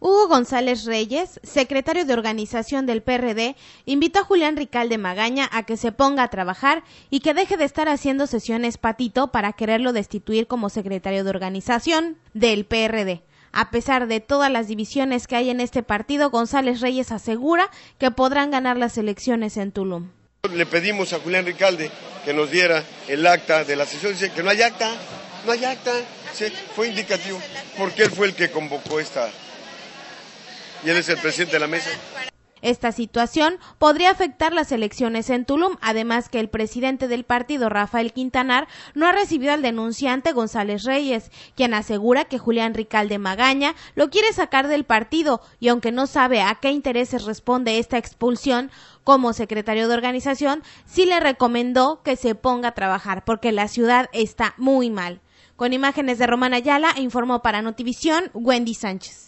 Hugo González Reyes, secretario de organización del PRD, invitó a Julián Ricalde Magaña a que se ponga a trabajar y que deje de estar haciendo sesiones patito para quererlo destituir como secretario de organización del PRD. A pesar de todas las divisiones que hay en este partido, González Reyes asegura que podrán ganar las elecciones en Tulum. Le pedimos a Julián Ricalde que nos diera el acta de la sesión. Dice que no hay acta, no hay acta. fue indicativo porque él fue el que convocó esta y el presidente de la mesa. Esta situación podría afectar las elecciones en Tulum, además que el presidente del partido, Rafael Quintanar, no ha recibido al denunciante González Reyes, quien asegura que Julián Ricalde Magaña lo quiere sacar del partido y aunque no sabe a qué intereses responde esta expulsión, como secretario de organización, sí le recomendó que se ponga a trabajar porque la ciudad está muy mal. Con imágenes de Romana Ayala, informó para Notivisión Wendy Sánchez.